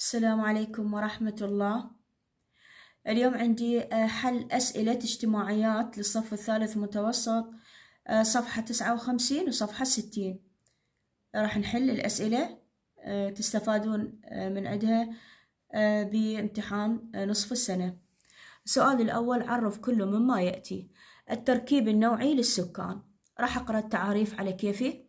السلام عليكم ورحمة الله اليوم عندي آه، حل أسئلة اجتماعيات للصف الثالث متوسط آه، صفحة تسعة وخمسين وصفحة ستين راح نحل الأسئلة آه، تستفادون من عدها بامتحان نصف السنة السؤال الأول عرف كله مما يأتي التركيب النوعي للسكان راح أقرأ التعاريف على كيفي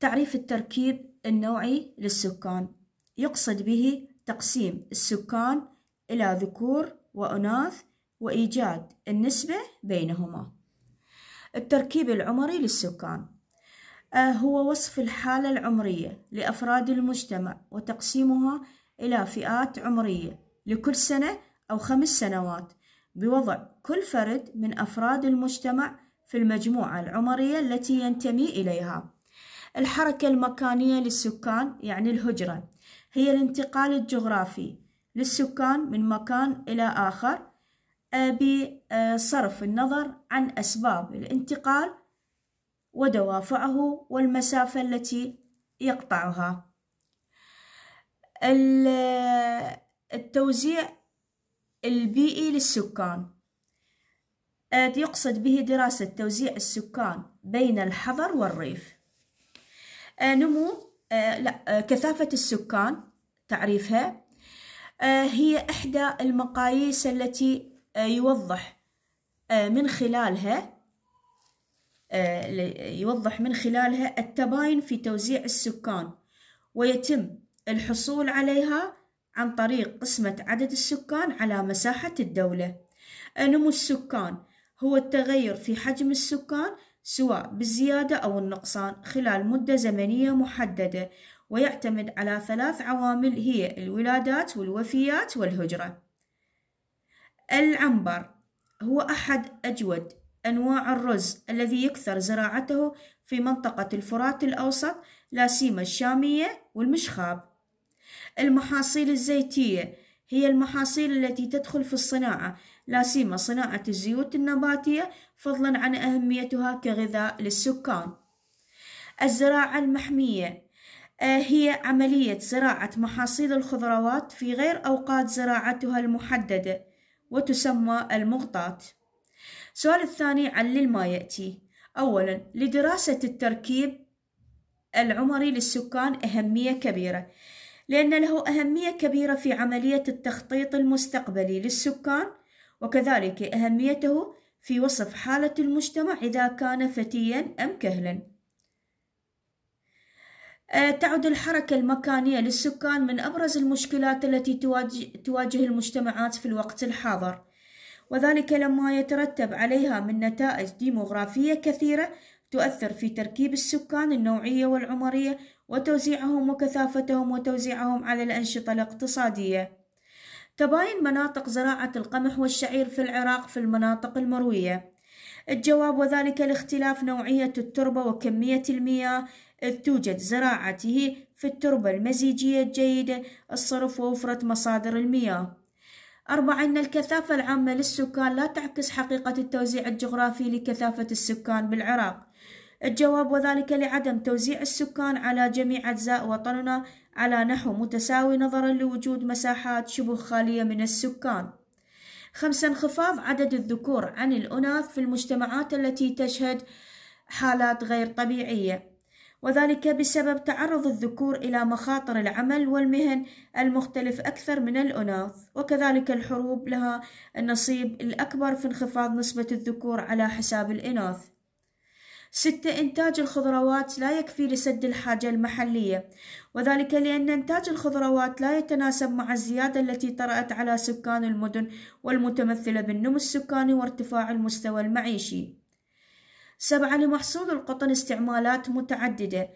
تعريف التركيب النوعي للسكان يقصد به تقسيم السكان إلى ذكور وأناث وإيجاد النسبة بينهما التركيب العمري للسكان آه، هو وصف الحالة العمرية لأفراد المجتمع وتقسيمها إلى فئات عمرية لكل سنة أو خمس سنوات بوضع كل فرد من أفراد المجتمع في المجموعة العمرية التي ينتمي إليها الحركة المكانية للسكان يعني الهجرة هي الانتقال الجغرافي للسكان من مكان إلى آخر آه، بصرف النظر عن أسباب الانتقال ودوافعه والمسافة التي يقطعها آه، التوزيع البيئي للسكان آه، يقصد به دراسة توزيع السكان بين الحضر والريف نمو آه، لا آه، كثافة السكان تعريفها آه، هي إحدى المقاييس التي يوضح من خلالها يوضح من خلالها التباين في توزيع السكان ويتم الحصول عليها عن طريق قسمة عدد السكان على مساحة الدولة نمو السكان هو التغير في حجم السكان سواء بالزيادة أو النقصان خلال مدة زمنية محددة ويعتمد على ثلاث عوامل هي الولادات والوفيات والهجرة العنبر هو أحد أجود أنواع الرز الذي يكثر زراعته في منطقة الفرات الأوسط لا سيما الشامية والمشخاب المحاصيل الزيتية هي المحاصيل التي تدخل في الصناعة لا سيما صناعة الزيوت النباتية فضلا عن أهميتها كغذاء للسكان الزراعة المحمية آه، هي عملية زراعة محاصيل الخضروات في غير أوقات زراعتها المحددة وتسمى المغطاة سؤال الثاني علل ما يأتي أولا لدراسة التركيب العمري للسكان أهمية كبيرة لأن له أهمية كبيرة في عملية التخطيط المستقبلي للسكان وكذلك أهميته في وصف حالة المجتمع إذا كان فتيا أم كهلا أه، تعد الحركة المكانية للسكان من أبرز المشكلات التي تواجه المجتمعات في الوقت الحاضر وذلك لما يترتب عليها من نتائج ديموغرافية كثيرة تؤثر في تركيب السكان النوعية والعمرية وتوزيعهم وكثافتهم وتوزيعهم على الأنشطة الاقتصادية تباين مناطق زراعة القمح والشعير في العراق في المناطق المروية الجواب وذلك لاختلاف نوعية التربة وكمية المياه إذ توجد زراعته في التربة المزيجية الجيدة الصرف ووفرة مصادر المياه أربعة أن الكثافة العامة للسكان لا تعكس حقيقة التوزيع الجغرافي لكثافة السكان بالعراق الجواب وذلك لعدم توزيع السكان على جميع أجزاء وطننا على نحو متساوي نظرا لوجود مساحات شبه خالية من السكان خمسة انخفاض عدد الذكور عن الأناث في المجتمعات التي تشهد حالات غير طبيعية وذلك بسبب تعرض الذكور إلى مخاطر العمل والمهن المختلف أكثر من الأناث وكذلك الحروب لها النصيب الأكبر في انخفاض نسبة الذكور على حساب الإناث ستة إنتاج الخضروات لا يكفي لسد الحاجة المحلية وذلك لأن إنتاج الخضروات لا يتناسب مع الزيادة التي طرأت على سكان المدن والمتمثلة بالنمو السكاني وارتفاع المستوى المعيشي سبعة لمحصول القطن استعمالات متعددة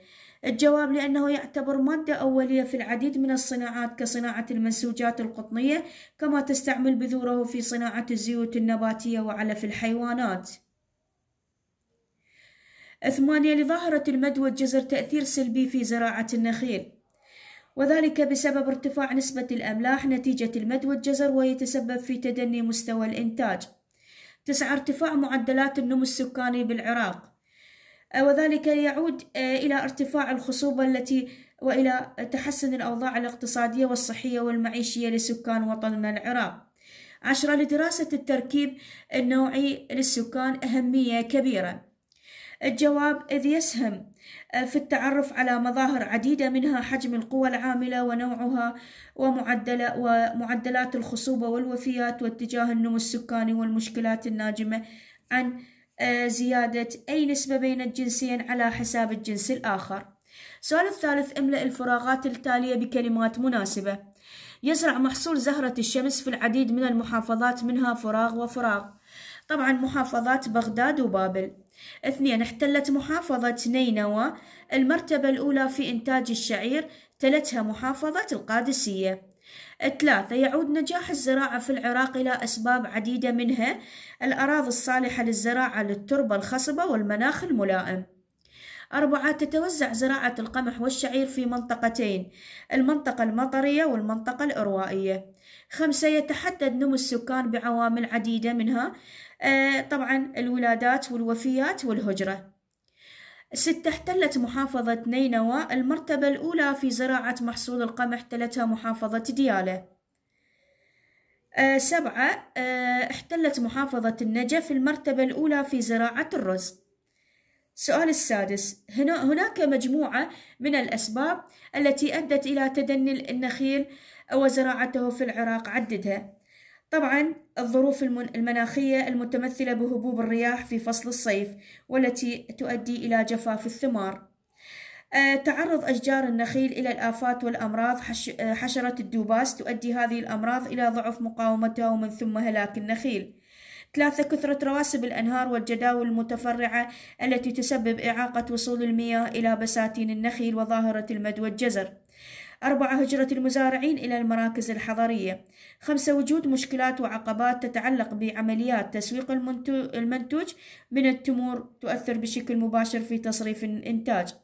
الجواب لأنه يعتبر مادة أولية في العديد من الصناعات كصناعة المنسوجات القطنية كما تستعمل بذوره في صناعة الزيوت النباتية وعلف الحيوانات ثمانية لظاهرة المد والجزر تأثير سلبي في زراعة النخيل وذلك بسبب ارتفاع نسبة الأملاح نتيجة المد والجزر ويتسبب في تدني مستوى الإنتاج تسعة ارتفاع معدلات النمو السكاني بالعراق آه، وذلك يعود آه، إلى ارتفاع الخصوبة التي وإلى تحسن الأوضاع الاقتصادية والصحية والمعيشية لسكان وطننا العراق عشرة لدراسة التركيب النوعي للسكان أهمية كبيرة الجواب إذ يسهم آه، في التعرف على مظاهر عديدة منها حجم القوى العاملة ونوعها ومعدل ومعدلات الخصوبة والوفيات واتجاه النمو السكاني والمشكلات الناجمة عن آه، زيادة أي نسبة بين الجنسين على حساب الجنس الآخر السؤال الثالث املأ الفراغات التالية بكلمات مناسبة يزرع محصول زهرة الشمس في العديد من المحافظات منها فراغ وفراغ طبعا محافظات بغداد وبابل اثنين احتلت محافظة نينوى المرتبة الأولى في إنتاج الشعير تلتها محافظة القادسية ثلاثة يعود نجاح الزراعة في العراق إلى أسباب عديدة منها الأراضي الصالحة للزراعة للتربة الخصبة والمناخ الملائم أربعة تتوزع زراعة القمح والشعير في منطقتين المنطقة المطرية والمنطقة الإروائية خمسة يتحدد نمو السكان بعوامل عديدة منها آه، طبعا الولادات والوفيات والهجرة ستة احتلت محافظة نينوى المرتبة الأولى في زراعة محصول القمح احتلتها محافظة ديالة آه، سبعة آه، احتلت محافظة النجف المرتبة الأولى في زراعة الرز السؤال السادس هنا هناك مجموعة من الأسباب التي أدت إلى تدني النخيل وزراعته في العراق عددها طبعا الظروف المناخية المتمثلة بهبوب الرياح في فصل الصيف والتي تؤدي إلى جفاف الثمار آه، تعرض أشجار النخيل إلى الآفات والأمراض آه، حشرة الدوباس تؤدي هذه الأمراض إلى ضعف مقاومتها ومن ثم هلاك النخيل ثلاثة كثرة رواسب الأنهار والجداول المتفرعة التي تسبب إعاقة وصول المياه إلى بساتين النخيل وظاهرة المد والجزر أربعة هجرة المزارعين إلى المراكز الحضرية خمسة وجود مشكلات وعقبات تتعلق بعمليات تسويق المنتوج من التمور تؤثر بشكل مباشر في تصريف الإنتاج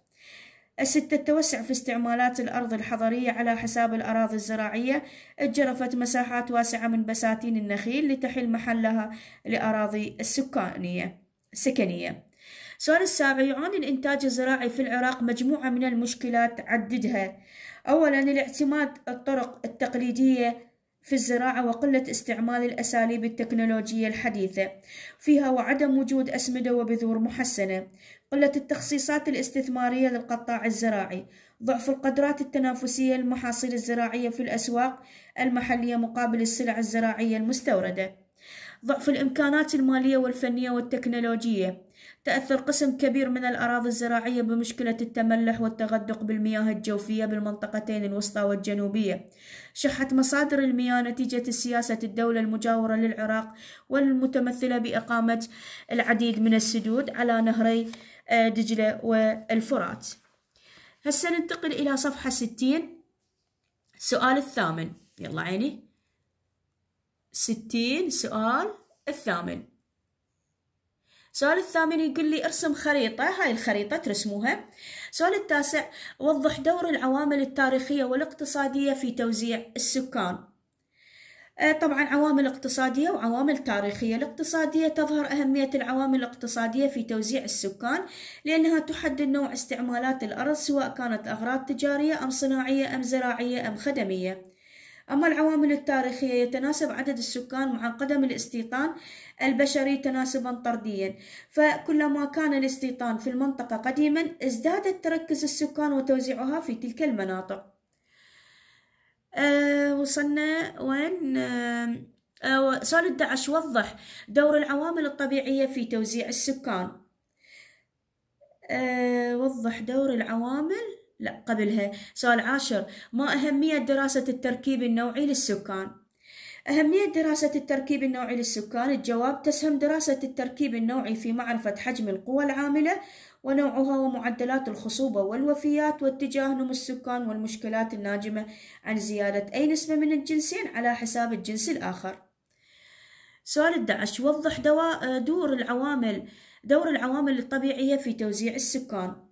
الستة التوسع في استعمالات الأرض الحضرية على حساب الأراضي الزراعية اتجرفت مساحات واسعة من بساتين النخيل لتحل محلها لأراضي السكانية سكنية السؤال السابع يعاني الإنتاج الزراعي في العراق مجموعة من المشكلات عددها أولا الاعتماد الطرق التقليدية في الزراعة وقلة استعمال الأساليب التكنولوجية الحديثة فيها وعدم وجود أسمدة وبذور محسنة قلة التخصيصات الاستثمارية للقطاع الزراعي ضعف القدرات التنافسية للمحاصيل الزراعية في الأسواق المحلية مقابل السلع الزراعية المستوردة ضعف الإمكانات المالية والفنية والتكنولوجية تأثر قسم كبير من الأراضي الزراعية بمشكلة التملح والتغدق بالمياه الجوفية بالمنطقتين الوسطى والجنوبية شحت مصادر المياه نتيجة سياسة الدولة المجاورة للعراق والمتمثلة بإقامة العديد من السدود على نهري آه، دجلة والفرات هسه ننتقل إلى صفحة 60 سؤال الثامن يلا عيني ستين سؤال الثامن سؤال الثامن يقول لي ارسم خريطة هاي الخريطة ترسموها سؤال التاسع وضح دور العوامل التاريخية والاقتصادية في توزيع السكان آه، طبعا عوامل اقتصادية وعوامل تاريخية الاقتصادية تظهر أهمية العوامل الاقتصادية في توزيع السكان لأنها تحدد نوع استعمالات الأرض سواء كانت أغراض تجارية أم صناعية أم زراعية أم خدمية أما العوامل التاريخية يتناسب عدد السكان مع قدم الاستيطان البشري تناسبا طرديا فكلما كان الاستيطان في المنطقة قديما ازداد تركز السكان وتوزيعها في تلك المناطق أه وصلنا وين أه, آه، سؤال 11 وضح دور العوامل الطبيعية في توزيع السكان أه وضح دور العوامل لا قبلها سؤال عاشر ما أهمية دراسة التركيب النوعي للسكان أهمية دراسة التركيب النوعي للسكان الجواب تسهم دراسة التركيب النوعي في معرفة حجم القوى العاملة ونوعها ومعدلات الخصوبة والوفيات واتجاه نمو السكان والمشكلات الناجمة عن زيادة أي نسبة من الجنسين على حساب الجنس الآخر سؤال 11 وضح دور العوامل دور العوامل الطبيعية في توزيع السكان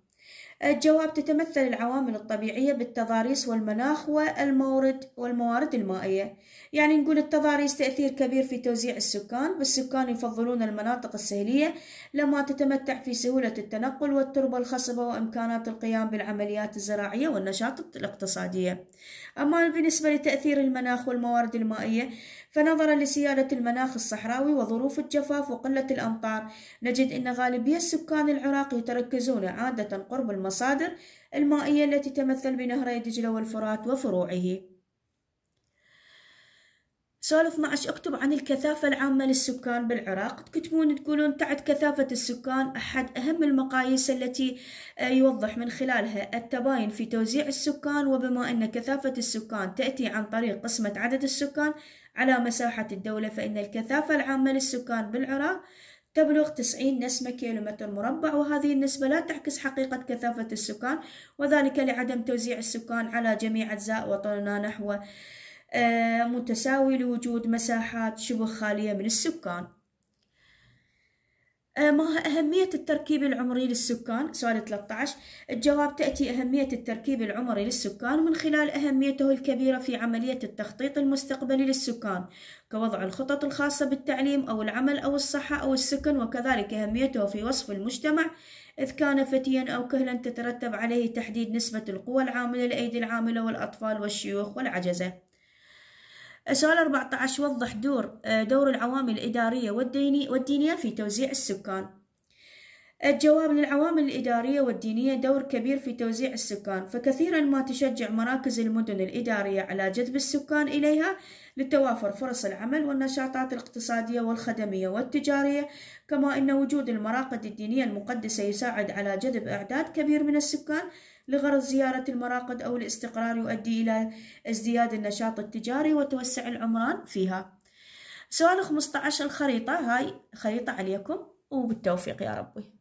الجواب تتمثل العوامل الطبيعية بالتضاريس والمناخ والمورد والموارد المائية يعني نقول التضاريس تأثير كبير في توزيع السكان والسكان يفضلون المناطق السهلية لما تتمتع في سهولة التنقل والتربة الخصبة وإمكانات القيام بالعمليات الزراعية والنشاط الاقتصادية أما بالنسبة لتأثير المناخ والموارد المائية فنظرا لسيادة المناخ الصحراوي وظروف الجفاف وقلة الأمطار نجد أن غالبية سكان العراق يتركزون عادة قرب المناطق المصادر المائية التي تمثل بنهري دجلة والفرات وفروعه سؤال 12 اكتب عن الكثافة العامة للسكان بالعراق تكتبون تقولون تعد كثافة السكان أحد أهم المقاييس التي آه، يوضح من خلالها التباين في توزيع السكان وبما أن كثافة السكان تأتي عن طريق قسمة عدد السكان على مساحة الدولة فإن الكثافة العامة للسكان بالعراق تبلغ 90 نسمة كيلومتر مربع وهذه النسبة لا تعكس حقيقة كثافة السكان وذلك لعدم توزيع السكان على جميع أجزاء وطننا نحو آه، متساوي لوجود مساحات شبه خالية من السكان آه، ما أهمية التركيب العمري للسكان سؤال 13 الجواب تأتي أهمية التركيب العمري للسكان من خلال أهميته الكبيرة في عملية التخطيط المستقبلي للسكان كوضع الخطط الخاصة بالتعليم أو العمل أو الصحة أو السكن وكذلك أهميته في وصف المجتمع إذ كان فتيا أو كهلا تترتب عليه تحديد نسبة القوى العاملة لأيدي العاملة والأطفال والشيوخ والعجزة سؤال 14 وضح دور آه، دور العوامل الإدارية والدينية في توزيع السكان الجواب للعوامل الإدارية والدينية دور كبير في توزيع السكان فكثيرا ما تشجع مراكز المدن الإدارية على جذب السكان إليها لتوافر فرص العمل والنشاطات الاقتصادية والخدمية والتجارية كما أن وجود المراقد الدينية المقدسة يساعد على جذب أعداد كبير من السكان لغرض زيارة المراقد أو الاستقرار يؤدي إلى ازدياد النشاط التجاري وتوسع العمران فيها سؤال 15 الخريطة هاي خريطة عليكم وبالتوفيق يا ربي